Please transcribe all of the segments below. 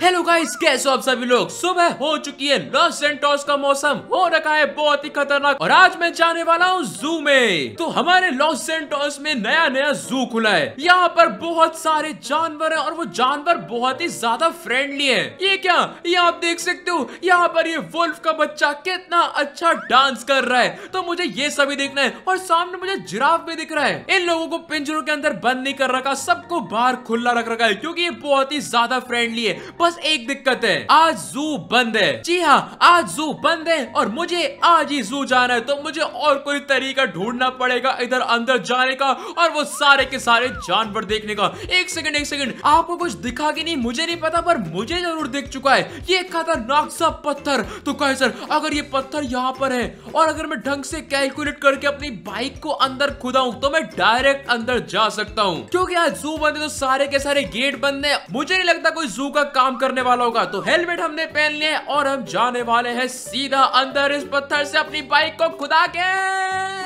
Hello guys कैसे हो आप सभी लोग सुबह हो चुकी है लॉस सेंटोस का मौसम हो रखा है बहुत ही खतरनाक और आज मैं जाने वाला हूँ जू में तो हमारे लॉस सेंटोस में नया नया जू खुला है यहाँ पर बहुत सारे जानवर हैं और वो जानवर बहुत ही ज्यादा फ्रेंडली हैं ये क्या ये आप देख सकते हो यहाँ पर ये वुल्फ का बच्चा कितना अच्छा डांस कर रहा है तो मुझे ये सभी देखना है और सामने मुझे जिराफ भी दिख रहा है इन लोगों को पिंजरों के अंदर बंद नहीं कर रखा सबको बाहर खुला रख रखा है क्यूँकी ये बहुत ही ज्यादा फ्रेंडली है बस एक दिक्कत है आज जू बंद है जी हाँ आज जू बंद है और मुझे आज ही जू जाना है तो मुझे और कोई तरीका ढूंढना पड़ेगा इधर अंदर जाने का और वो सारे के सारे जानवर देखने का एक सेकंड एक सेकंड आपको कुछ दिखा कि नहीं मुझे नहीं पता पर मुझे जरूर दिख चुका है ये खतरनाक सा पत्थर तो कहे सर अगर ये पत्थर यहाँ पर है और अगर मैं ढंग से कैलकुलेट करके अपनी बाइक को अंदर खुदाऊ तो मैं डायरेक्ट अंदर जा सकता हूँ क्योंकि आज जू बंद है तो सारे के सारे गेट बंद है मुझे नहीं लगता कोई जू का काम काम करने वाला होगा तो हेलमेट हमने पहन लिया और हम जाने वाले हैं सीधा अंदर इस पत्थर से अपनी बाइक को खुदा के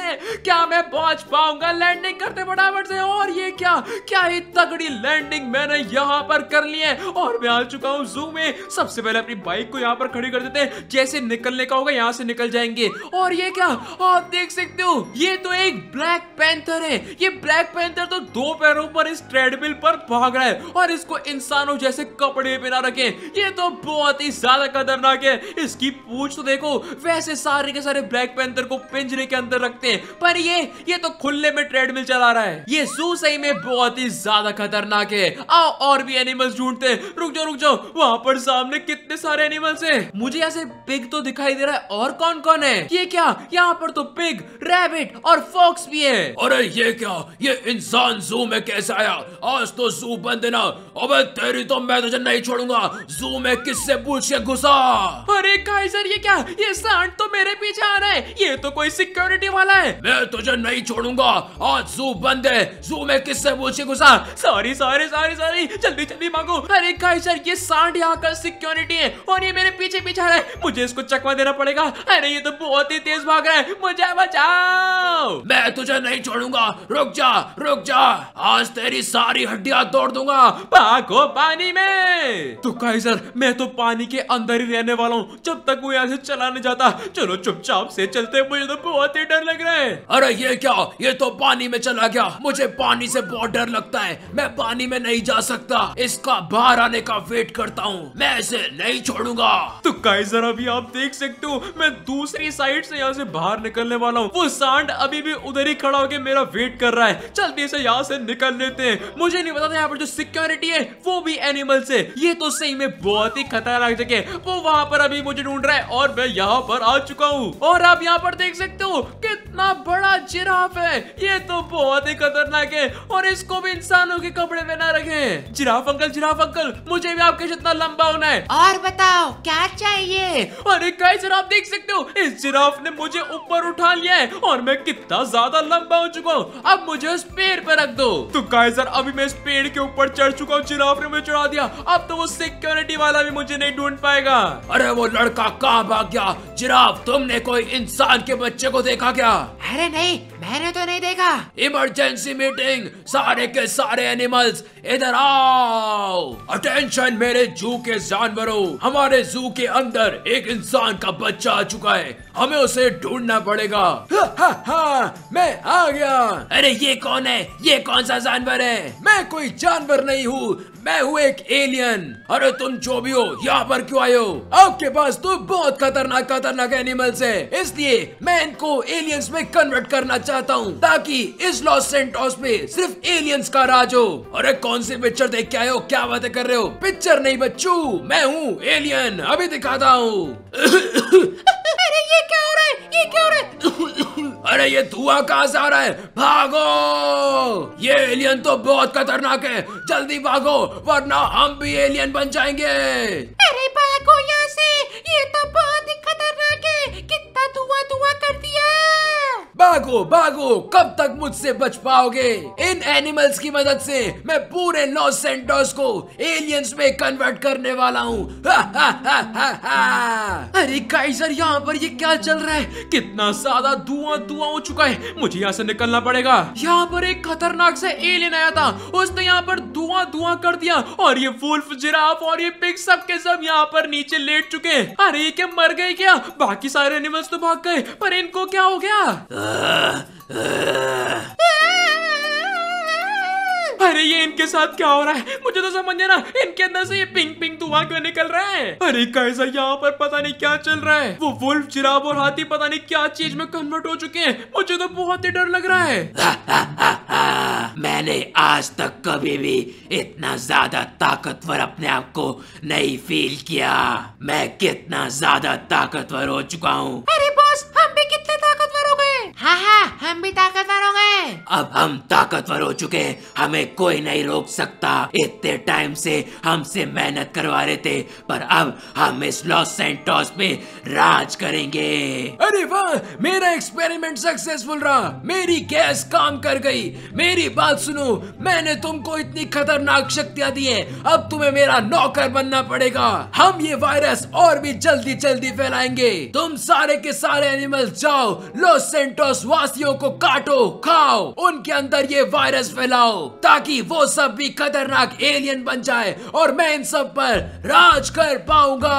है क्या मैं पहुंच पाऊंगा लैंडिंग करते फटाफट से और ये क्या क्या ही तगड़ी लैंडिंग मैंने यहाँ पर कर ली है और मैं आ चुका हूँ जू में सबसे पहले अपनी बाइक को यहाँ पर खड़ी कर देते हैं जैसे निकलने का होगा यहाँ से निकल जाएंगे और ये क्या आप देख सकते हो ये तो एक ब्लैक पैंथर है ये ब्लैक पैंथर तो दो पैरों पर इस ट्रेडमिल पर भाग रहा है और इसको इंसानों जैसे कपड़े पहना रखे ये तो बहुत ही ज्यादा खतरनाक है इसकी पूछ तो देखो वैसे सारे के सारे ब्लैक पैंथर को पिंजरे के अंदर रखते हैं पर ये ये तो खुले में ट्रेडमिल चला रहा है ये जू सही में बहुत ही ज्यादा खतरनाक है आओ और भी एनिमल्स ढूंढते रुक जाओ रुक जाओ वहाँ पर सामने कितने सारे एनिमल्स है मुझे यहाँ से पिग तो दिखाई दे रहा है और कौन कौन है ये क्या यहाँ पर तो पिग रेबिट और फॉक्स भी है अरे ये क्या ये इंसान जू में कैसे आया आज तो जू बंद ना अब तेरी तो मैं तुझे नहीं छोड़ूंगा जू में किससे पूछ के घुसा अरे काइजर ये क्या ये सांड तो मेरे पीछे आ रहा है ये तो कोई सिक्योरिटी वाला है मैं तुझे नहीं छोड़ूंगा आज जू बंद है जू में किससे पूछे घुसा सॉरी सॉरी सॉरी सॉरी जल्दी जल्दी मांगो अरे सर ये सांड यहाँ का सिक्योरिटी है और ये मेरे पीछे पीछे आ रहा है मुझे इसको चकमा देना पड़ेगा अरे ये तो बहुत ही तेज भाग रहा है मुझे बचाओ मैं तुझे नहीं छोड़ूंगा रुक जा रुक जा आज तेरी सारी हड्डिया तोड़ दूंगा भागो पानी में तो सर मैं तो पानी के अंदर ही रहने वाला हूँ जब तक वो यहाँ से चला नहीं जाता चलो चुपचाप से चलते मुझे तो बहुत ही डर लग रहा है में अरे ये क्या ये तो पानी में चला गया मुझे पानी से बहुत डर लगता है मैं पानी में नहीं जा सकता इसका बाहर आने का वेट करता हूँ मैं इसे नहीं छोड़ूंगा तो कई जरा भी आप देख सकते हो मैं दूसरी साइड से यहाँ से बाहर निकलने वाला हूँ वो सांड अभी भी उधर ही खड़ा होकर मेरा वेट कर रहा है चलते इसे यहाँ से निकल लेते हैं मुझे नहीं पता था यहाँ पर जो सिक्योरिटी है वो भी एनिमल से ये तो सही में बहुत ही खतरनाक जगह है वो वहाँ पर अभी मुझे ढूंढ रहा है और मैं यहाँ पर आ चुका हूँ और आप यहाँ पर देख सकते हो कितना बड़ा जिराफ है ये तो बहुत ही खतरनाक है और इसको भी इंसानों के कपड़े में ना रखे जिराफ अंकल जिराफ अंकल मुझे भी आपके जितना लंबा होना है और बताओ क्या चाहिए अरे कई सर आप देख सकते हो इस जिराफ ने मुझे ऊपर उठा लिया है और मैं कितना ज्यादा लंबा हो चुका हूँ अब मुझे उस पेड़ पर रख दो तो काय सर अभी मैं इस पेड़ के ऊपर चढ़ चुका हूँ जिराफ ने मुझे चढ़ा दिया अब तो वो सिक्योरिटी वाला भी मुझे नहीं ढूंढ पाएगा अरे वो लड़का कहा भाग गया जिराफ तुमने कोई इंसान के बच्चे को देखा क्या अरे नहीं मैंने तो नहीं देखा इमरजेंसी मीटिंग सारे के सारे एनिमल्स इधर आओ अटेंशन मेरे जू के जानवरों हमारे जू के अंदर एक इंसान का बच्चा आ चुका है हमें उसे ढूंढना पड़ेगा हा, हा, हा, मैं आ गया अरे ये कौन है ये कौन सा जानवर है मैं कोई जानवर नहीं हूँ मैं हूँ एक एलियन अरे तुम जो भी हो यहाँ पर क्यों आए हो आपके पास तो बहुत खतरनाक खतरनाक एनिमल्स है इसलिए मैं इनको एलियंस में कन्वर्ट करना चाहता हूँ ताकि इस लॉस सेंटोस में सिर्फ एलियंस का राज हो अरे कौन सी पिक्चर देख के आए हो क्या बातें कर रहे हो पिक्चर नहीं बच्चू मैं हूँ एलियन अभी दिखाता हूँ अरे ये क्या हो रहा है ये क्या हो रहा है अरे ये धुआं कहाँ से आ रहा है भागो ये एलियन तो बहुत खतरनाक है जल्दी भागो वरना हम भी एलियन बन जाएंगे अरे भागो यहाँ से ये तो बहुत ही खतरनाक है कितना धुआं धुआं कर दिया भागो भागो कब तक मुझसे बच पाओगे इन एनिमल्स की मदद से मैं पूरे लॉस सेंटर्स को एलियंस में कन्वर्ट करने वाला हूँ अरे काइजर यहाँ पर ये क्या चल रहा है कितना ज्यादा धुआं धुआं हो चुका है मुझे यहाँ से निकलना पड़ेगा यहाँ पर एक खतरनाक सा एलियन आया था उसने यहाँ पर धुआं धुआं कर दिया और ये वुल्फ जिराफ और ये पिग सब के सब यहाँ पर नीचे लेट चुके अरे ये क्या मर गए क्या बाकी सारे एनिमल्स तो भाग गए पर इनको क्या हो गया अरे ये इनके साथ क्या हो रहा है मुझे तो समझ ना इनके अंदर से ये पिंग पिंग धुआं क्यों निकल रहा है अरे कैसा यहाँ पर पता नहीं क्या चल रहा है वो वुल्फ जिराब और हाथी पता नहीं क्या चीज में कन्वर्ट हो चुके हैं मुझे तो बहुत ही डर लग रहा है मैंने आज तक कभी भी इतना ज्यादा ताकतवर अपने आप को नहीं फील किया मैं कितना ज्यादा ताकतवर हो चुका हूँ अरे बॉस हम Hambita katarong eh. हैं अब हम ताकतवर हो चुके हैं हमें कोई नहीं रोक सकता इतने टाइम से हमसे मेहनत करवा रहे थे पर अब हम इस लॉस सेंटोस पे राज करेंगे अरे वाह मेरा एक्सपेरिमेंट सक्सेसफुल रहा मेरी गैस काम कर गई मेरी बात सुनो मैंने तुमको इतनी खतरनाक शक्तियाँ दी है अब तुम्हें मेरा नौकर बनना पड़ेगा हम ये वायरस और भी जल्दी जल्दी फैलाएंगे तुम सारे के सारे एनिमल्स जाओ लॉस सेंटोस वासियों को काटो खाओ जाओ उनके अंदर ये वायरस फैलाओ ताकि वो सब भी खतरनाक एलियन बन जाए और मैं इन सब पर राज कर पाऊंगा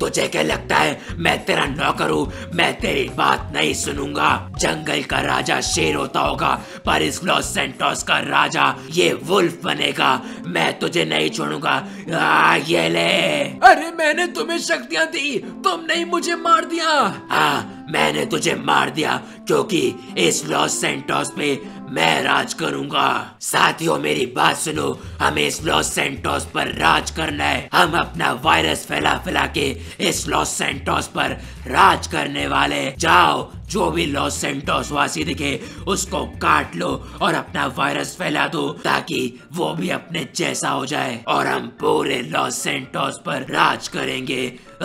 तुझे क्या लगता है मैं तेरा नौकर हूँ मैं तेरी बात नहीं सुनूंगा जंगल का राजा शेर होता होगा पर इस लॉस सेंटोस का राजा ये वुल्फ बनेगा मैं तुझे नहीं छोड़ूंगा ये ले अरे मैंने तुम्हें शक्तियाँ दी तुमने ही मुझे मार दिया आ, मैंने तुझे मार दिया क्योंकि इस लॉस सेंटोस पे मैं राज करूंगा साथियों मेरी बात सुनो हमें इस लॉस सेंटोस पर राज करना है हम अपना वायरस फैला फैला के इस लॉस सेंटोस पर राज करने वाले जाओ जो भी लॉस सेंटोस वासी दिखे उसको काट लो और अपना वायरस फैला दो ताकि वो भी अपने जैसा हो जाए और हम पूरे लॉस सेंटोस पर राज करेंगे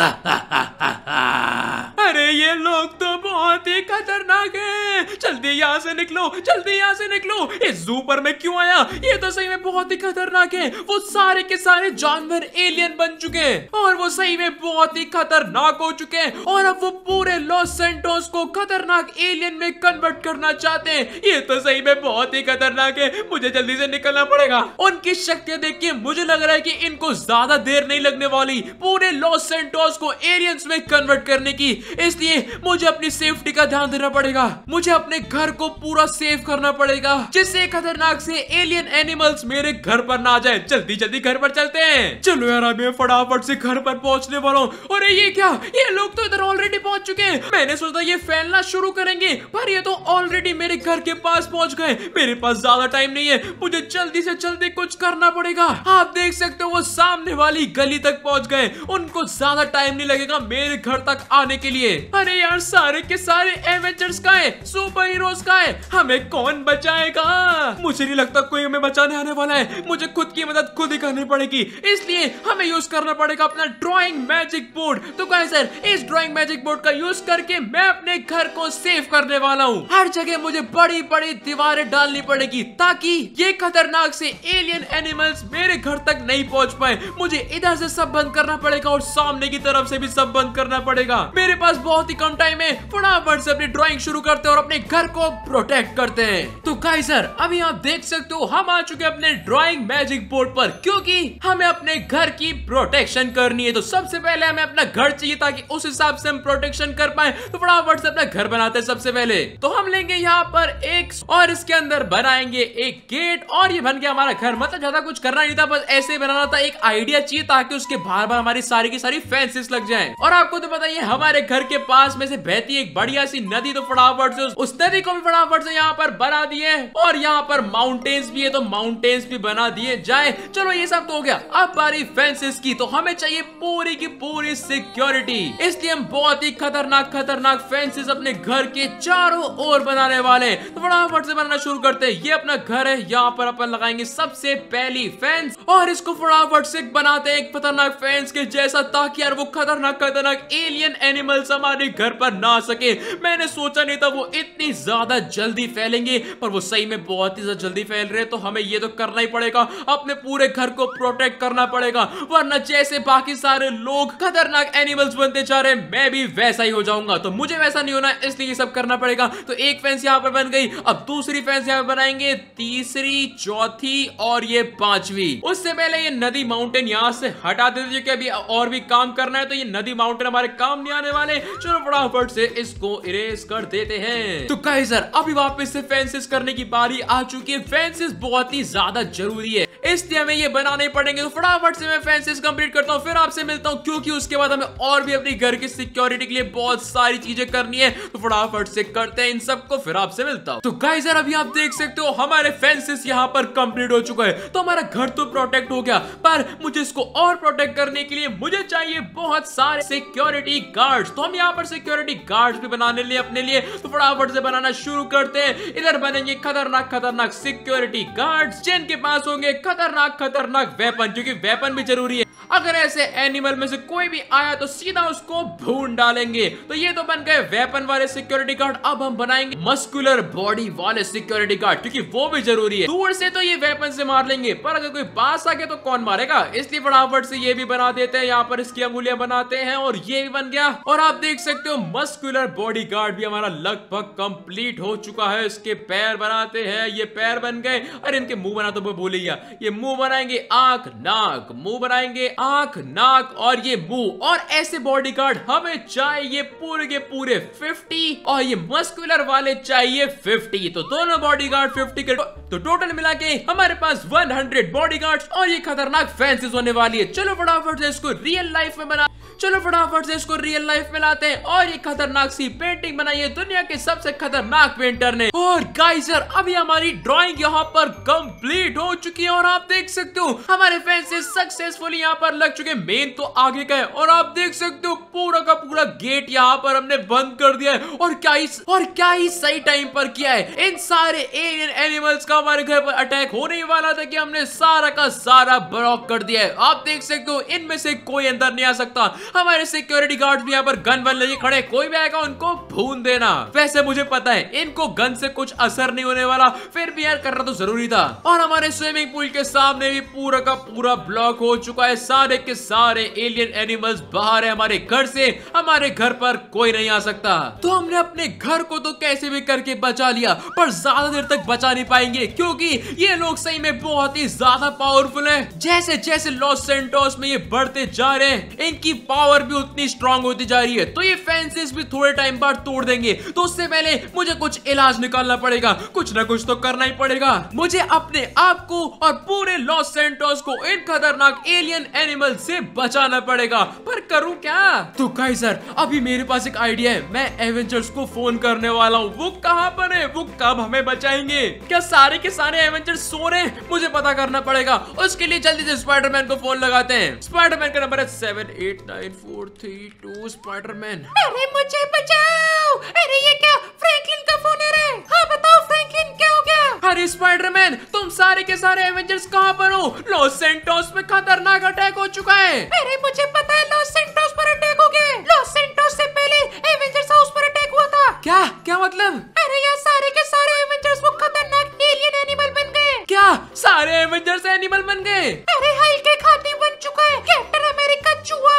अरे ये लोग तो बहुत ही खतरनाक है जल्दी यहाँ से निकलो जल्दी यहाँ से निकलो इस जू पर मैं क्यों आया ये तो सही में बहुत ही खतरनाक है वो सारे के सारे जानवर एलियन बन चुके हैं और वो सही में बहुत ही खतरनाक हो चुके हैं और अब वो पूरे लॉस सेंटोस को खत खतरनाक एलियन में कन्वर्ट करना चाहते हैं ये तो सही में बहुत ही खतरनाक है मुझे जल्दी से निकलना पड़ेगा उनकी शक्ति देख के मुझे लग रहा है कि इनको ज्यादा देर नहीं लगने वाली पूरे लॉस सेंटोस को एलियंस में कन्वर्ट करने की इसलिए मुझे अपनी सेफ्टी का ध्यान देना पड़ेगा मुझे अपने घर को पूरा सेफ करना पड़ेगा जिससे खतरनाक से एलियन एनिमल्स मेरे घर पर ना आ जाए जल्दी जल्दी घर पर चलते हैं चलो यार मैं फटाफट से घर पर पहुंचने वाला हूँ अरे ये क्या ये लोग तो इधर ऑलरेडी पहुंच चुके हैं मैंने सोचा ये फैलना करना शुरू करेंगे पर ये तो ऑलरेडी मेरे घर के पास पहुंच गए मेरे पास ज्यादा टाइम नहीं है मुझे जल्दी से जल्दी कुछ करना पड़ेगा आप देख सकते हो वो सामने वाली गली तक पहुंच गए उनको ज्यादा टाइम नहीं लगेगा मेरे घर तक आने के लिए अरे यार सारे के सारे एवेंजर्स का है सुपर हीरो का है हमें कौन बचाएगा मुझे नहीं लगता कोई हमें बचाने आने वाला है मुझे खुद की मदद खुद ही करनी पड़ेगी इसलिए हमें यूज करना पड़ेगा अपना ड्रॉइंग मैजिक बोर्ड तो कहे सर इस ड्रॉइंग मैजिक बोर्ड का यूज करके मैं अपने घर को सेव करने वाला हूँ हर जगह मुझे बड़ी बड़ी दीवारें डालनी पड़ेगी ताकि ये खतरनाक से एलियन एनिमल्स मेरे घर तक नहीं पहुँच पाए मुझे इधर से सब बंद करना पड़ेगा और सामने की तरफ से भी सब बंद करना पड़ेगा मेरे पास बहुत ही कम टाइम है फटाफट से अपनी ड्रॉइंग शुरू करते हैं और अपने घर को प्रोटेक्ट करते हैं तो काई सर अभी आप देख सकते हो हम आ चुके अपने ड्रॉइंग मैजिक बोर्ड पर क्योंकि हमें अपने घर की प्रोटेक्शन करनी है तो सबसे पहले हमें अपना घर चाहिए ताकि उस हिसाब से हम प्रोटेक्शन कर पाए तो फटाफट से अपना घर बनाते हैं सबसे पहले तो हम लेंगे यहाँ पर एक और इसके अंदर बनाएंगे एक गेट और ये बन गया हमारा घर मतलब ज्यादा कुछ करना नहीं था बस ऐसे ही बनाना था एक आइडिया चाहिए ताकि उसके बार बार हमारी सारी की सारी फैंसिस लग जाए और आपको तो पता ही हमारे घर के पास में से बहती एक बढ़िया सी नदी तो फटाफट से उस नदी को भी फटाफट से यहाँ पर बना दिए और यहाँ पर माउंटेन्स भी है तो माउंटेन्स भी बना दिए जाए चलो ये सब तो हो गया अब बारी फैंसिस की तो हमें चाहिए पूरी की पूरी सिक्योरिटी इसलिए हम बहुत ही खतरनाक खतरनाक फैंसिस अपने अपने घर के चारों ओर बनाने वाले तो फटाफट से बनाना शुरू करते हैं ये अपना घर है यहाँ पर अपन लगाएंगे सबसे पहली फैंस और इसको फटाफट से बनाते एक खतरनाक फैंस के जैसा ताकि यार वो खतरनाक खतरनाक एलियन एनिमल्स हमारे घर पर ना सके मैंने सोचा नहीं था वो इतनी ज्यादा जल्दी फैलेंगे पर वो सही में बहुत ही ज्यादा जल्दी फैल रहे तो हमें ये तो करना ही पड़ेगा अपने पूरे घर को प्रोटेक्ट करना पड़ेगा वरना जैसे बाकी सारे लोग खतरनाक एनिमल्स बनते जा रहे हैं मैं भी वैसा ही हो जाऊंगा तो मुझे वैसा नहीं होना इसलिए सब करना पड़ेगा तो एक फेंस यहाँ पर बन गई अब दूसरी फेंस यहाँ पर बनाएंगे तीसरी चौथी और ये पांचवी उससे पहले ये नदी माउंटेन यहाँ से हटा देते क्योंकि अभी और भी काम करना है तो ये नदी माउंटेन हमारे काम नहीं आने वाले चलो फटाफट से इसको इरेज कर देते हैं तो कहे सर अभी वापिस से फेंसिस करने की बारी आ चुकी है फेंसिस बहुत ही ज्यादा जरूरी है इसलिए हमें ये बनाने पड़ेंगे तो फटाफट से मैं फेंसिस कंप्लीट करता हूँ फिर आपसे मिलता हूँ क्योंकि उसके बाद हमें और भी अपने घर की सिक्योरिटी के लिए बहुत सारी चीजें करनी है तो फटाफट से करते हैं इन सबको फिर आपसे मिलता हूँ तो गाइस यार अभी आप देख सकते हो हमारे फेंसेस यहाँ पर कंप्लीट हो चुका है तो हमारा घर तो प्रोटेक्ट हो गया पर मुझे इसको और प्रोटेक्ट करने के लिए मुझे चाहिए बहुत सारे सिक्योरिटी गार्ड्स तो हम यहाँ पर सिक्योरिटी गार्ड्स भी बनाने लिए अपने लिए तो फटाफट से बनाना शुरू करते हैं इधर बनेंगे खतरनाक खतरनाक सिक्योरिटी गार्ड्स जिनके पास होंगे खतरनाक खतरनाक वेपन क्योंकि वेपन भी जरूरी है अगर ऐसे एनिमल में से कोई भी आया तो सीधा उसको भून डालेंगे तो ये तो बन गए वेपन वाले वाले सिक्योरिटी गार्ड अब हम बनाएंगे मस्कुलर बॉडी वाले सिक्योरिटी गार्ड क्योंकि वो भी जरूरी है दूर से तो ये वेपन से मार लेंगे पर अगर कोई पास आ गया तो कौन मारेगा इसलिए फटाफट से ये भी बना देते हैं यहाँ पर इसकी अंगुलियां बनाते हैं और ये भी बन गया और आप देख सकते हो मस्कुलर बॉडी गार्ड भी हमारा लगभग कंप्लीट हो चुका है इसके पैर बनाते हैं ये पैर बन गए और इनके मुंह बना तो भूल ही ये मुंह बनाएंगे आंख नाक मुंह बनाएंगे आंख नाक और ये मुंह और ऐसे बॉडी गार्ड हमें चाहिए पूरे के पूरे 50 और ये मस्कुलर वाले चाहिए 50 तो दोनों बॉडीगार्ड 50 के तो टोटल मिला के हमारे पास 100 बॉडीगार्ड्स और ये खतरनाक फैंसिस होने वाली है चलो फटाफट से इसको रियल लाइफ में बना चलो फटाफट से इसको रियल लाइफ में लाते हैं और ये खतरनाक सी पेंटिंग बनाई है दुनिया के सबसे खतरनाक पेंटर ने और गाइजर अभी हमारी ड्रॉइंग यहाँ पर कंप्लीट हो चुकी है और आप देख सकते हो हमारे फैंस सक्सेसफुल यहाँ पर लग चुके मेन तो आगे गए और आप देख सकते हो पूरा का पूरा गेट यहाँ पर हमने बंद कर दिया है और क्या ही और क्या ही सही टाइम पर किया है इन सारे एलियन एनिमल्स का हमारे घर पर अटैक होने ही वाला था कि हमने सारा का सारा ब्लॉक कर दिया है आप देख सकते हो इनमें से कोई अंदर नहीं आ सकता हमारे सिक्योरिटी गार्ड भी यहाँ पर गन बन लेके खड़े कोई भी आएगा उनको भून देना वैसे मुझे पता है इनको गन से कुछ असर नहीं होने वाला फिर भी यार करना तो जरूरी था और हमारे स्विमिंग पूल के सामने भी पूरा का पूरा ब्लॉक हो चुका है सारे के सारे एलियन एनिमल्स बाहर है हमारे घर से हमारे घर पर कोई नहीं आ सकता तो हमने अपने घर को तो कैसे भी करके बचा लिया पर ज्यादा देर तक बचा नहीं पाएंगे क्योंकि ये लोग सही में बहुत ही ज्यादा पावरफुल हैं जैसे जैसे लॉस सेंटोस में ये बढ़ते जा रहे हैं इनकी पावर पावर भी उतनी स्ट्रांग होती जा रही है तो ये फैंसीज भी थोड़े टाइम बाद तोड़ देंगे तो उससे पहले मुझे कुछ इलाज निकालना पड़ेगा कुछ ना कुछ तो करना ही पड़ेगा मुझे अपने आप को और पूरे लॉस सेंटोस को इन खतरनाक एलियन एनिमल से बचाना पड़ेगा पर करूं क्या तो कई सर अभी मेरे पास एक आइडिया है मैं एवेंजर्स को फोन करने वाला हूँ वो कहाँ पर है वो कब हमें बचाएंगे क्या सारे के सारे एवेंजर्स सो रहे हैं मुझे पता करना पड़ेगा उसके लिए जल्दी से स्पाइडरमैन को फोन लगाते हैं स्पाइडरमैन का नंबर है seven eight nine nine four three two Spiderman अरे मुझे बचाओ अरे ये क्या फ्रैंकलिन का फोन है रे हाँ बताओ फ्रैंकलिन क्या हो गया अरे स्पाइडरमैन तुम सारे के सारे एवेंजर्स कहाँ पर हो लॉस सेंटोस में खतरनाक अटैक हो चुका है अरे मुझे पता है लॉस सेंटोस पर अटैक हो गए लॉस सेंटोस से पहले एवेंजर्स हाउस पर अटैक हुआ था क्या क्या मतलब अरे यार सारे के सारे एवेंजर्स वो खतरनाक एलियन एनिमल बन गए क्या सारे एवेंजर्स एनिमल बन गए अरे हल्के खाते बन चुका है कैप्टन अमेरिका चूहा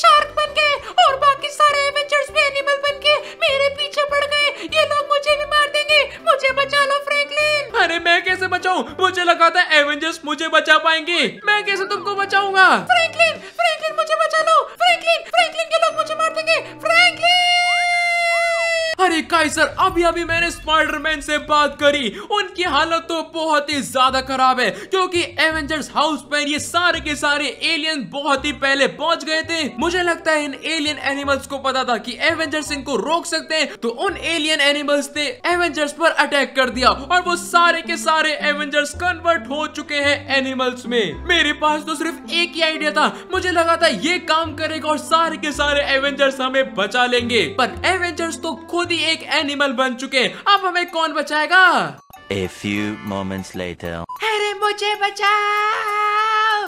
शार्क बन गए और बाकी सारे एवेंजर्स भी एनिमल बन के मेरे पीछे पड़ गए ये लोग मुझे भी मार देंगे मुझे बचा लो फ्रैंकलिन अरे मैं कैसे बचाऊं मुझे लगा था एवेंजर्स मुझे बचा पाएंगे मैं कैसे तुमको बचाऊंगा फ्रैंकलिन फ्रैंकलिन मुझे बचा लो अरे इक्कीस अभी अभी मैंने स्पाइडरमैन से बात करी उनकी हालत तो बहुत ही ज्यादा खराब है क्योंकि एवेंजर्स हाउस पर ये सारे के सारे एलियन बहुत ही पहले पहुंच गए थे मुझे लगता है इन एलियन एनिमल्स को पता था कि एवेंजर्स इनको रोक सकते हैं तो उन एलियन एनिमल्स ने एवेंजर्स पर अटैक कर दिया और वो सारे के सारे एवेंजर्स कन्वर्ट हो चुके हैं एनिमल्स में मेरे पास तो सिर्फ एक ही आइडिया था मुझे लगा था ये काम करेगा और सारे के सारे एवेंजर्स हमें बचा लेंगे पर एवेंजर्स तो खुद ही भी एक एनिमल बन चुके अब हमें कौन बचाएगा A few moments later. अरे मुझे बचाओ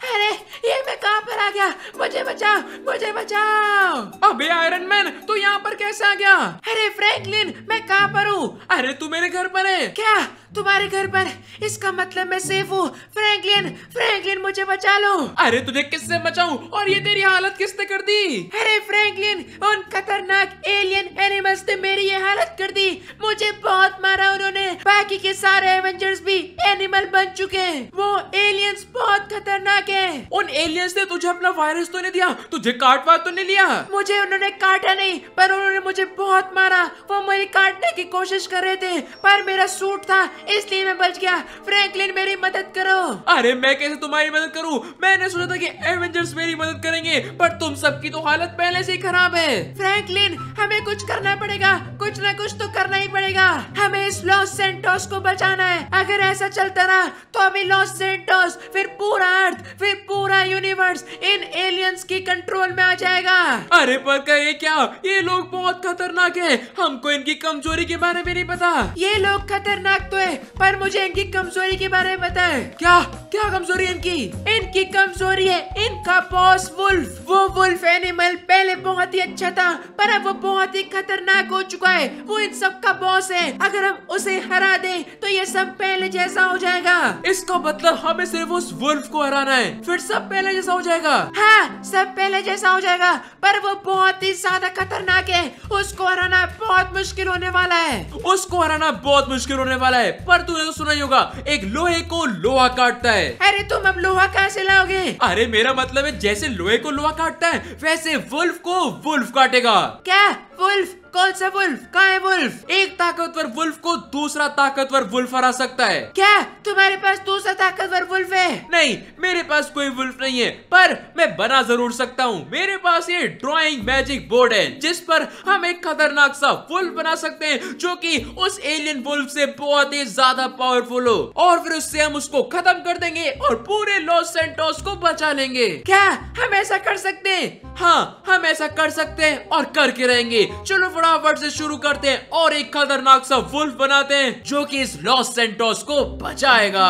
अरे ये मैं कहाँ पर आ गया मुझे बचाओ मुझे बचाओ अबे आयरन मैन तू यहाँ पर कैसे आ गया अरे फ्रैंकलिन मैं कहाँ पर हूँ अरे तू मेरे घर पर है क्या तुम्हारे घर पर इसका मतलब मैं सेफ हूँ फ्रैंकलिन फ्रैंकलिन मुझे बचा लो अरे तुझे किससे बचाऊं और ये तेरी हालत किसने कर दी अरे फ्रैंकलिन उन खतरनाक एलियन एनिमल्स ने मेरी ये हालत कर दी मुझे बहुत मारा उन्होंने बाकी के सारे एवेंजर्स भी एनिमल बन चुके हैं वो एलियंस बहुत खतरनाक है उन एलियंस ने तुझे अपना वायरस तो नहीं दिया तुझे काटवा तो नहीं लिया मुझे उन्होंने काटा नहीं पर उन्होंने मुझे बहुत मारा वो मेरी काटने की कोशिश कर रहे थे पर मेरा सूट था इसलिए मैं बच गया फ्रैंकलिन मेरी मदद करो अरे मैं कैसे तुम्हारी मदद करूँ मैंने सोचा था कि एवेंजर्स मेरी मदद करेंगे पर तुम सबकी तो हालत पहले से ही खराब है फ्रैंकलिन हमें कुछ करना पड़ेगा कुछ ना कुछ तो करना ही पड़ेगा हमें इस लॉस सेंटोस को बचाना है अगर ऐसा चलता रहा तो अभी लॉस सेंटोस फिर पूरा अर्थ फिर पूरा यूनिवर्स इन एलियंस की कंट्रोल में आ जाएगा अरे पर ये क्या ये लोग बहुत खतरनाक है हमको इनकी कमजोरी के बारे में नहीं पता ये लोग खतरनाक तो है पर मुझे इनकी कमजोरी के बारे में बताए क्या क्या कमजोरी इनकी इनकी कमजोरी है इनका बॉस वुल्फ वो वुल्फ एनिमल पहले बहुत ही अच्छा था पर अब वो बहुत ही खतरनाक हो चुका है वो इन सब का बॉस है अगर हम उसे हरा दें तो ये सब पहले जैसा हो जाएगा इसका मतलब हमें सिर्फ उस वुल्फ को हराना है फिर सब पहले जैसा हो जाएगा हाँ सब पहले जैसा हो जाएगा पर वो बहुत ही ज्यादा खतरनाक है उसको हराना बहुत मुश्किल होने वाला है उसको हराना बहुत मुश्किल होने वाला है पर तूने तो सुना ही होगा एक लोहे को लोहा काटता है अरे तुम अब लोहा कहाँ से लाओगे अरे मेरा मतलब है जैसे लोहे को लोहा काटता है वैसे वुल्फ को वुल्फ काटेगा क्या वुल्फ कौन सा वुल्फ कहा है वुल्फ एक ताकतवर वुल्फ को दूसरा ताकतवर वुल्फ हरा सकता है क्या तुम्हारे पास दूसरा ताकतवर वुल्फ है नहीं मेरे पास कोई वुल्फ नहीं है पर मैं बना जरूर सकता हूँ मेरे पास ये ड्रॉइंग मैजिक बोर्ड है जिस पर हम एक खतरनाक सा वुल्फ बना सकते हैं जो कि उस एलियन वुल्फ से बहुत ही ज्यादा पावरफुल हो और फिर उससे हम उसको खत्म कर देंगे और पूरे लॉस सेंटोस को बचा लेंगे क्या हम ऐसा कर सकते हैं हाँ हम ऐसा कर सकते हैं और करके रहेंगे चलो फटाफट से शुरू करते हैं और एक खतरनाक सा वुल्फ बनाते हैं जो कि इस लॉस सेंटोस को बचाएगा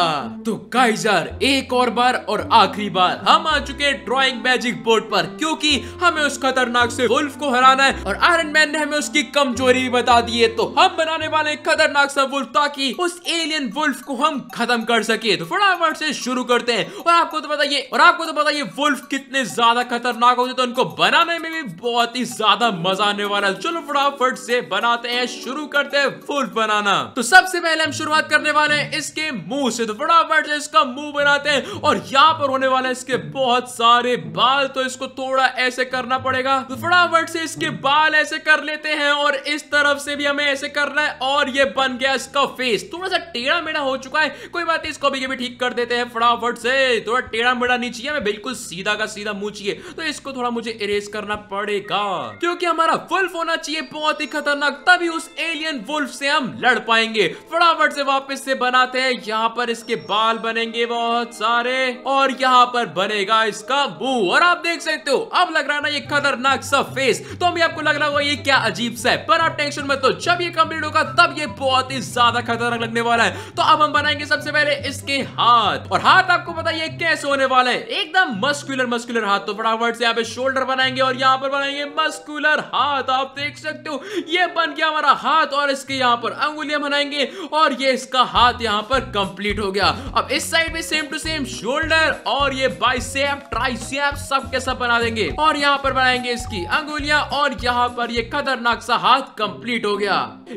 तो काइजर एक और बार और आखिरी बार हम आ चुके हैं ड्रॉइंग मैजिक बोर्ड पर क्योंकि हमें उस खतरनाक से वुल्फ को हराना है और आयरन मैन ने हमें उसकी कमजोरी भी बता दी है तो हम बनाने वाले खतरनाक सा वुल्फ ताकि उस एलियन वुल्फ को हम खत्म कर सके तो फटाफट से शुरू करते हैं और आपको तो बताइए और आपको तो बताइए वुल्फ कितने ज्यादा खतरनाक होते तो उनको बनाने में भी बहुत ही ज्यादा मजा आने वाला है चलो फटाफट फटाफट से बनाते हैं शुरू करते हैं फूल बनाना तो सबसे पहले हम शुरुआत करने वाले हैं इसके मुंह से तो फटाफट से इसका मुंह बनाते हैं और यहाँ पर होने वाला है इसके बहुत सारे बाल तो इसको थोड़ा ऐसे करना पड़ेगा तो फटाफट से इसके बाल ऐसे कर लेते हैं और इस तरफ से भी हमें ऐसे करना है और ये बन गया इसका फेस थोड़ा सा टेढ़ा मेढ़ा हो चुका है कोई बात इसको भी, भी ठीक कर देते हैं फटाफट से थोड़ा टेढ़ा मेढ़ा नहीं चाहिए हमें बिल्कुल सीधा का सीधा मुंह चाहिए तो इसको थोड़ा मुझे इरेज करना पड़ेगा क्योंकि हमारा फुल होना चाहिए बहुत ही खतरनाक तभी उस एलियन वुल्फ से हम लड़ पाएंगे फटाफट से वापस से बनाते हैं यहाँ पर इसके बाल बनेंगे बहुत सारे और यहाँ पर बनेगा इसका मुंह और आप देख सकते हो अब लग रहा है ना ये खतरनाक सा फेस तो अभी आपको लग रहा होगा ये क्या अजीब सा है पर आप टेंशन मत लो जब ये कम्प्लीट होगा तब ये बहुत ही ज्यादा खतरनाक लगने वाला है तो अब हम बनाएंगे सबसे पहले इसके हाथ और हाथ आपको पता ये कैसे होने वाला है एकदम मस्कुलर मस्कुलर हाथ तो फटाफट से यहाँ पे शोल्डर बनाएंगे और यहाँ पर बनाएंगे मस्कुलर हाथ आप देख सकते सकते हो ये बन गया हमारा हाथ और इसके यहाँ पर अंगुलियां बनाएंगे और ये इसका हाथ यहाँ पर कंप्लीट हो गया अब इस साइड में सेम टू सेम शोल्डर और ये बाइसेप ट्राइसेप सब के सब बना देंगे और यहाँ पर बनाएंगे इसकी अंगुलियां और यहाँ पर ये खतरनाक सा हाथ कंप्लीट हो गया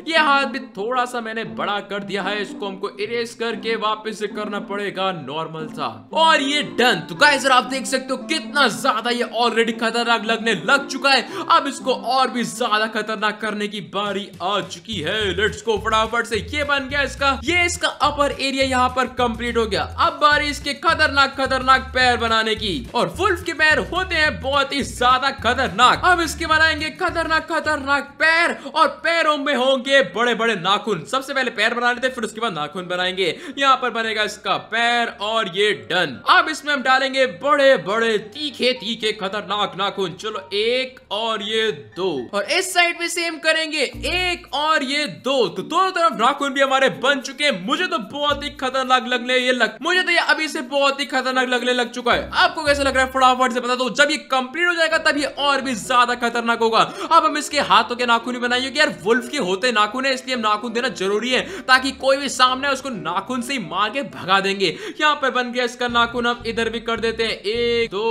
ये हाथ भी थोड़ा सा मैंने बड़ा कर दिया है इसको हमको इरेज करके वापस करना पड़ेगा नॉर्मल सा और ये डन तो गाइस आप देख सकते हो कितना ज्यादा ये ऑलरेडी खतरनाक लगने लग चुका है अब इसको और भी ज्यादा खतरनाक खतरनाक करने की बारी आ चुकी है लेट्स को फटाफट से ये बन गया इसका ये इसका अपर एरिया यहाँ पर कंप्लीट हो गया अब बारी इसके खतरनाक खतरनाक पैर बनाने की और फुल्फ के पैर होते हैं बहुत ही ज्यादा खतरनाक अब इसके बनाएंगे खतरनाक खतरनाक पैर और पैरों में होंगे बड़े बड़े नाखून सबसे पहले पैर बना लेते फिर उसके बाद नाखून बनाएंगे यहाँ पर बनेगा इसका पैर और ये डन अब इसमें हम डालेंगे बड़े बड़े तीखे तीखे खतरनाक नाखून चलो एक और ये दो और इस साइड रेट भी सेम करेंगे एक और ये दो तो दोनों तरफ नाखून भी हमारे बन चुके हैं मुझे तो बहुत ही खतरनाक लगने ये लग मुझे तो ये अभी से बहुत ही खतरनाक लगने लग चुका है आपको कैसे लग रहा है फटाफट से बता दो जब ये कंप्लीट हो जाएगा तब ये और भी ज्यादा खतरनाक होगा अब हम इसके हाथों के नाखून भी बनाइए यार वुल्फ के होते नाखून है इसलिए हम नाखून देना जरूरी है ताकि कोई भी सामने उसको नाखून से मार के भगा देंगे यहाँ पर बन गया इसका नाखून हम इधर भी कर देते हैं एक दो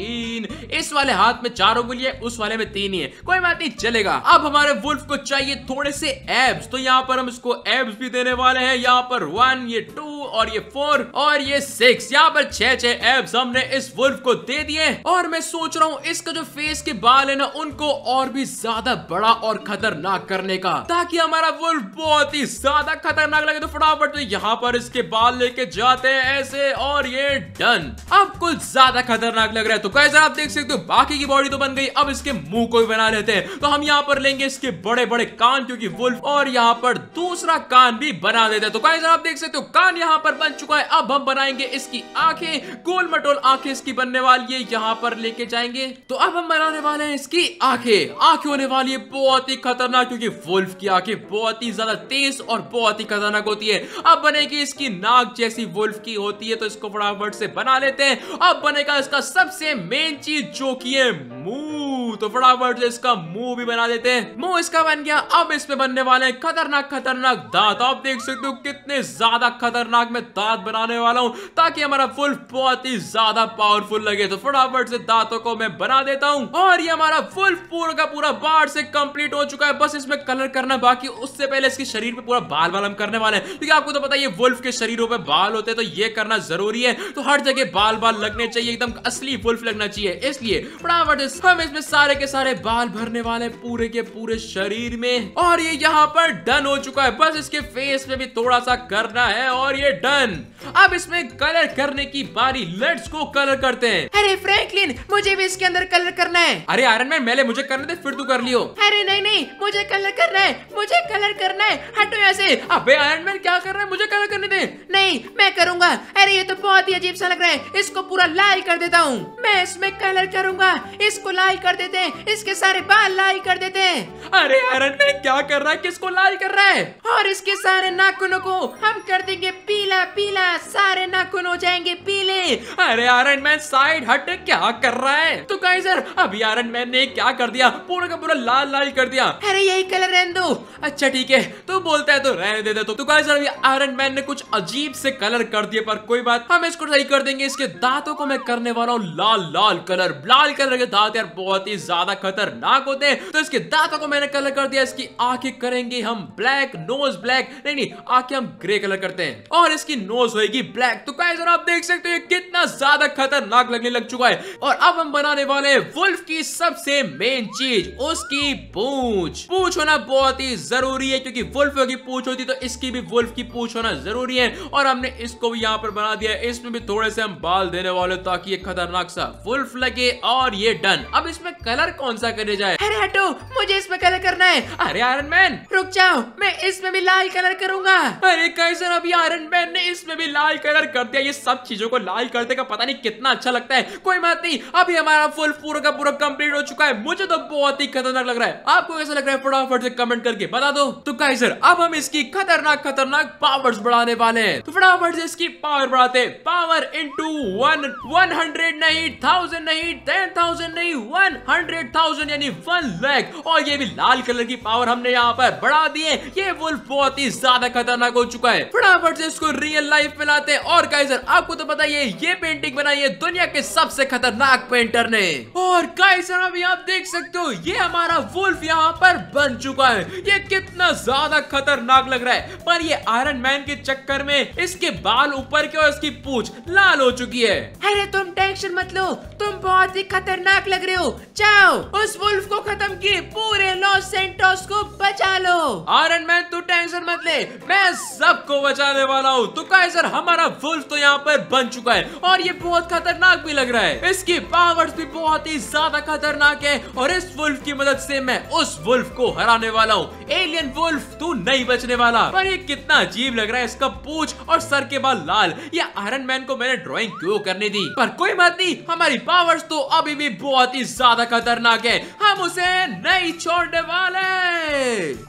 तीन इस वाले हाथ में चार उंगली है उस वाले में तीन ही है कोई बात नहीं चलेगा अब हमारे वुल्फ को चाहिए थोड़े से एब्स तो यहाँ पर हम इसको एब्स भी देने वाले हैं यहाँ पर वन ये टू और ये फोर और ये सिक्स यहाँ पर छह छह एब्स हमने इस वुल्फ को दे दिए और मैं सोच रहा हूँ इसका जो फेस के बाल है ना उनको और भी ज्यादा बड़ा और खतरनाक करने का ताकि हमारा वुल्फ बहुत ही ज्यादा खतरनाक लगे तो फटाफट तो यहाँ पर इसके बाल लेके जाते हैं ऐसे और ये डन अब कुछ ज्यादा खतरनाक लग रहा है तो कैसे आप देख सकते हो बाकी की बॉडी तो बन गई अब इसके मुंह को भी बना लेते हैं तो हम यहाँ पर पर लेंगे इसके बड़े बड़े कान क्योंकि वुल्फ और यहाँ पर दूसरा कान भी बना देते हैं तो गाइस आप देख सकते हो कान यहाँ पर बन चुका है अब हम बनाएंगे इसकी आंखें गोल मटोल आंखें इसकी बनने वाली है यहाँ पर लेके जाएंगे तो अब हम बनाने वाले हैं इसकी आंखें आंखें होने वाली है बहुत ही खतरनाक क्योंकि वुल्फ की आंखें बहुत ही ज्यादा तेज और बहुत ही खतरनाक होती है अब बनेगी इसकी नाक जैसी वुल्फ की होती है तो इसको फटाफट से बना लेते हैं अब बनेगा इसका सबसे मेन चीज जो की है मुंह तो फटाफट से इसका मुंह भी बना देते हैं मुंह इसका बन गया अब इस पे बनने वाले हैं खतरनाक खतरनाक दांत आप देख सकते हो कितने ज्यादा खतरनाक मैं दांत बनाने वाला हूँ ताकि हमारा फुल बहुत ही ज्यादा पावरफुल लगे तो फटाफट से दांतों को मैं बना देता हूँ और ये हमारा फुल पूरा का पूरा बार से कम्प्लीट हो चुका है बस इसमें कलर करना बाकी उससे पहले इसके शरीर पे पूरा बाल बाल करने वाले हैं क्योंकि आपको तो पता है वुल्फ के शरीरों पे बाल होते हैं तो ये करना जरूरी है तो हर जगह बाल बाल लगने चाहिए एकदम असली वुल्फ लगना चाहिए इसलिए फटाफट हम इसमें सारे सारे के सारे बाल भरने वाले पूरे के पूरे शरीर में और ये यहाँ पर डन हो चुका है बस इसके फेस में भी थोड़ा सा करना है और ये डन अब इसमें कलर करने की बारी लेट्स को कलर करते हैं अरे फ्रैंकलिन मुझे भी इसके अंदर कलर करना है अरे आयरन मैन मेले मुझे करने दे फिर तू कर लियो अरे नहीं नहीं मुझे कलर करना है मुझे कलर करना है हटो ऐसे अबे आयरन मैन क्या कर रहा है मुझे कलर करने दे नहीं मैं करूंगा अरे ये तो बहुत ही अजीब सा लग रहा है इसको पूरा लाल कर देता हूँ मैं इसमें कलर करूंगा इसको लाल कर देता देते हैं इसके सारे बाल लाल कर देते हैं अरे आयरन मैन क्या कर रहा है किसको लाल कर रहा है और इसके सारे नाखूनों को हम कर देंगे पीला पीला सारे नाखून हो जाएंगे पीले अरे आरन मैन साइड हट क्या कर रहा है तो काइजर अभी आरन मैन ने क्या कर दिया पूरा का पूरा लाल लाल कर दिया अरे यही कलर रहन दो अच्छा ठीक है तू बोलता है तो रहने दे दे तो।, तो काइजर अभी आयरन मैन ने कुछ अजीब से कलर कर दिए पर कोई बात हम इसको सही कर देंगे इसके दांतों को मैं करने वाला हूँ लाल लाल कलर लाल कलर के दांत यार बहुत ही ज्यादा खतरनाक होते हैं तो इसके दांतों को मैंने कलर कर दिया इसकी आंखें करेंगे हम ब्लैक नोज ब्लैक नहीं नहीं आंखें हम ग्रे कलर करते हैं और इसकी नोज होगी ब्लैक तो गाइस जरा आप देख सकते हो कितना ज्यादा खतरनाक लगने लग चुका है और अब हम बनाने वाले हैं वुल्फ की सबसे मेन चीज उसकी पूछ पूछ होना बहुत ही जरूरी है क्योंकि वुल्फ की पूछ होती तो इसकी भी वुल्फ की पूछ होना जरूरी है और हमने इसको भी यहाँ पर बना दिया इसमें भी थोड़े से हम बाल देने वाले ताकि ये खतरनाक सा वुल्फ लगे और ये डन अब इसमें कलर कौन सा करने जाए अरे हटो मुझे इसमें कलर करना है अरे आयरन मैन रुक जाओ मैं इसमें भी लाल कलर करूंगा अरे कैसे अभी आयरन मैन ने इसमें भी लाल कलर कर दिया ये सब चीजों को लाल कर का पता नहीं कितना अच्छा लगता है कोई बात नहीं अभी हमारा फुल पूरा का पूरा कम्प्लीट हो चुका है मुझे तो बहुत ही खतरनाक लग रहा है आपको कैसा लग रहा है फटाफट से कमेंट करके बता दो तो कैसर अब हम इसकी खतरनाक खतरनाक पावर्स बढ़ाने वाले हैं तो फटाफट से इसकी पावर बढ़ाते हैं power to one one hundred नहीं थाउजेंड नहीं टेन थाउजेंड नहीं वन हंड्रेड थाउजेंड यानी वन लैख और ये भी लाल कलर की पावर हमने यहाँ पर बढ़ा दी है ये वुल्फ बहुत ही ज्यादा खतरनाक हो चुका है फटाफट से इसको रियल लाइफ में लाते और काइजर आपको तो पता ये पेंटिंग बनाई है दुनिया के सबसे खतरनाक पेंटर ने और काइजर अभी आप देख सकते हो ये हमारा वुल्फ यहाँ पर बन चुका है ये कितना ज्यादा खतरनाक लग रहा है पर ये आयरन मैन के चक्कर में इसके बाल ऊपर के और इसकी पूछ लाल हो चुकी है अरे तुम टेंशन मत लो तुम बहुत ही खतरनाक लग रहे हो जाओ उस वुल्फ को खत्म किए पूरे लॉस सेंटोस को बचा लो आयरन मैन तू टेंशन मत ले मैं सबको बचाने वाला हूँ तो सर हमारा वुल्फ तो यहाँ पर बन चुका है और ये बहुत खतरनाक भी लग रहा है इसकी पावर्स भी बहुत ही ज्यादा खतरनाक है और इस वुल्फ की मदद से मैं उस वुल्फ को हराने वाला हूँ एलियन वुल्फ तू नहीं बचने वाला पर ये कितना अजीब लग रहा है इसका पूछ और सर के बाल लाल ये आयरन मैन को मैंने ड्रॉइंग क्यों करने दी पर कोई बात नहीं हमारी पावर्स तो अभी भी बहुत ही ज्यादा खतरनाक है हम उसे नहीं छोड़ने वाले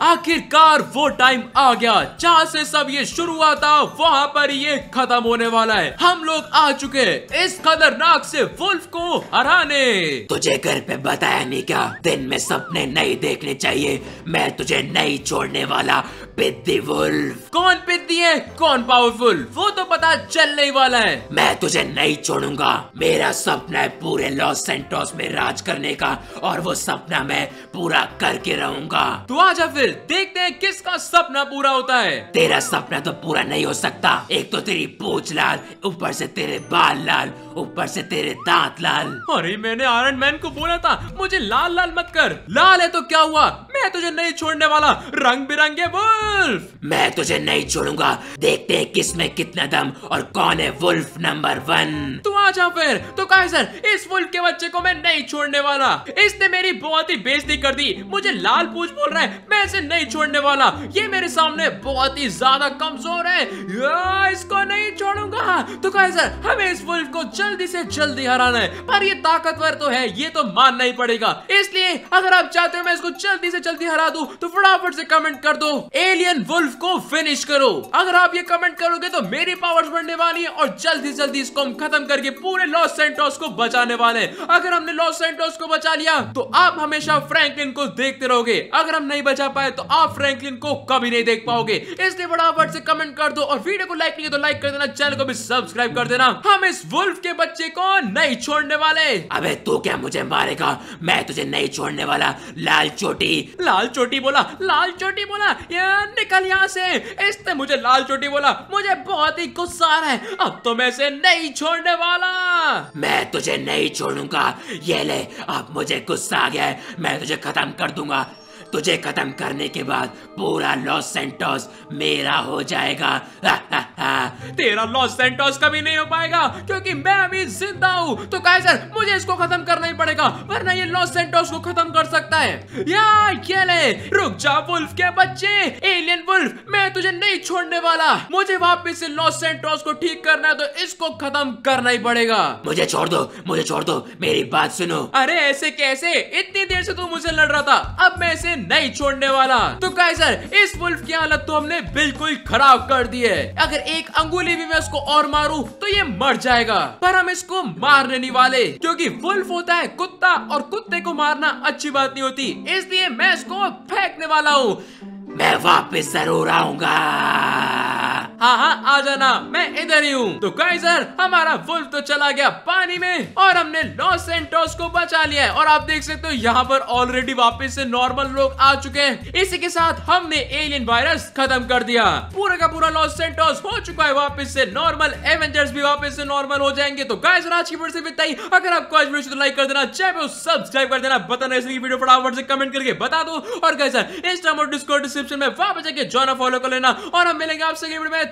आखिरकार वो टाइम आ गया जहाँ से सब ये शुरू हुआ था वहाँ पर ये खत्म होने वाला है हम लोग आ चुके इस खतरनाक से वुल्फ को हराने तुझे घर पे बताया नहीं क्या दिन में सपने नहीं देखने चाहिए मैं तुझे नहीं छोड़ने वाला पिट दी वुल्फ कौन पिट दी है कौन पावरफुल वो तो पता चलने वाला है मैं तुझे नहीं छोड़ूंगा मेरा सपना है पूरे लॉस सेंटोस में राज करने का और वो सपना मैं पूरा करके रहूंगा तो आ जा फिर देखते हैं किसका सपना पूरा होता है तेरा सपना तो पूरा नहीं हो सकता एक तो तेरी पूछ लाल ऊपर से तेरे बाल लाल ऊपर से तेरे दांत लाल अरे मैंने आयरन मैन को बोला था मुझे लाल लाल मत कर लाल है तो क्या हुआ मैं तुझे नहीं छोड़ने वाला रंग बिरंगे वुल्फ मैं तुझे नहीं छोड़ूंगा देखते हैं किस में कितना दम और कौन है वुल्फ नंबर वन तू आ जा फिर तो कहे सर इस वुल्फ के बच्चे को मैं नहीं छोड़ने वाला इसने मेरी बहुत ही बेइज्जती कर दी मुझे लाल पूछ बोल रहा है मैं इसे नहीं छोड़ने वाला ये मेरे सामने बहुत ही ज्यादा कमजोर है इसको नहीं छोड़ूंगा तो कहे सर हमें इस वुल्फ को जल्दी से जल्दी हराना है पर ये ताकतवर तो है ये तो मानना ही पड़ेगा इसलिए अगर आप चाहते हो मैं इसको जल्दी से जल्दी हरा दू तो फटाफट से कमेंट कर दो एलियन वुल्फ को फिनिश करो अगर आप ये कमेंट करोगे तो मेरी पावर्स बढ़ने वाली है और जल्दी जल्दी इसको हम खत्म करके पूरे लॉस सेंटोस को बचाने वाले हैं अगर हमने लॉस सेंटोस को बचा लिया तो आप हमेशा फ्रैंकलिन को देखते रहोगे अगर हम नहीं बचा पाए तो आप फ्रैंकलिन को कभी नहीं देख पाओगे इसलिए फटाफट से कमेंट कर दो और वीडियो को लाइक नहीं तो लाइक कर देना चैनल को भी सब्सक्राइब कर देना हम इस वुल्फ के बच्चे को नहीं छोड़ने वाले अबे तू क्या मुझे मारेगा मैं तुझे नहीं छोड़ने वाला लाल चोटी लाल चोटी बोला लाल चोटी बोला यार निकल यहाँ से इसने मुझे लाल चोटी बोला मुझे बहुत ही गुस्सा आ रहा है अब तो मैं इसे नहीं छोड़ने वाला मैं तुझे नहीं छोड़ूंगा ये ले अब मुझे गुस्सा आ गया है मैं तुझे खत्म कर दूंगा तुझे खत्म करने के बाद पूरा लॉस सेंटोस मेरा हो जाएगा तेरा लॉस सेंटोस कभी नहीं हो पाएगा क्योंकि मैं अभी जिंदा हूँ तो कैसर मुझे इसको खत्म करना ही पड़ेगा वरना ये लॉस सेंटोस को खत्म कर सकता है या ये ले रुक जा वुल्फ के बच्चे एलियन वुल्फ मैं तुझे नहीं छोड़ने वाला मुझे वापस से लॉस सेंटोस को ठीक करना है तो इसको खत्म करना ही पड़ेगा मुझे छोड़ दो मुझे छोड़ दो मेरी बात सुनो अरे ऐसे कैसे इतनी देर से तू मुझे लड़ रहा था अब मैं इसे नहीं छोड़ने वाला तो कैसर इस वुल्फ की हालत तो हमने बिल्कुल खराब कर दी है अगर एक अंगुली भी मैं उसको और मारू तो ये मर जाएगा पर हम इसको मारने नहीं वाले क्योंकि वुल्फ होता है कुत्ता और कुत्ते को मारना अच्छी बात नहीं होती इसलिए मैं इसको फेंकने वाला हूँ मैं वापिस जरूर आऊंगा हाँ हाँ आ जाना मैं इधर ही हूँ तो गाइजर हमारा वुल्फ तो चला गया पानी में और हमने लॉस सेंटोस को बचा लिया है और आप देख सकते हो यहाँ पर ऑलरेडी वापस से नॉर्मल लोग आ चुके हैं इसी के साथ हमने एलियन वायरस खत्म कर दिया पूरा का पूरा लॉस सेंटोस हो चुका है वापस से नॉर्मल एवेंजर्स भी वापस से नॉर्मल हो जाएंगे तो गाइजर आज की वीडियो से बिताई अगर आपको आज वीडियो तो लाइक कर देना चाहे सब्सक्राइब कर देना बताना इसलिए वीडियो फटाफट से कमेंट करके बता दो और गाइजर इंस्टाग्राम और डिस्कॉर्ड डिस्क्रिप्शन में वापस जाके जॉन फॉलो कर लेना और हम मिलेंगे आपसे वीडियो में